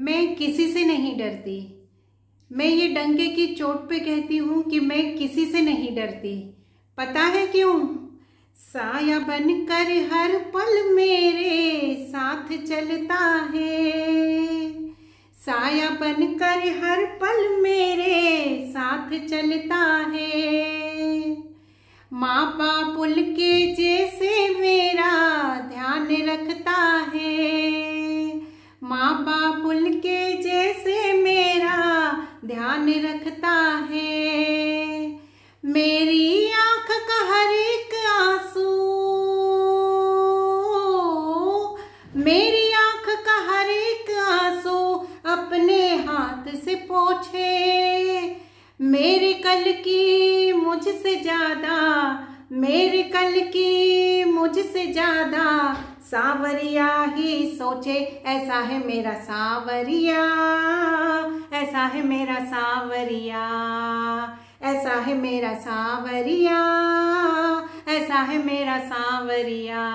मैं किसी से नहीं डरती मैं ये डंके की चोट पे कहती हूँ कि मैं किसी से नहीं डरती पता है क्यों साया बन कर हर पल मेरे साथ चलता है साया बन कर हर पल मेरे साथ चलता है माँ बापुल के जैसे मेरा ध्यान रखता है माँ बाप के जैसे मेरा ध्यान रखता है मेरी आंख का हर एक आंसू मेरी आंख का हर एक आंसू अपने हाथ से पोछे मेरे कल की मुझसे ज्यादा मेरे कल की मुझसे ज्यादा सावरिया ही सोचे ऐसा है मेरा सावरिया ऐसा है मेरा सावरिया ऐसा है मेरा सावरिया ऐसा है मेरा सावरिया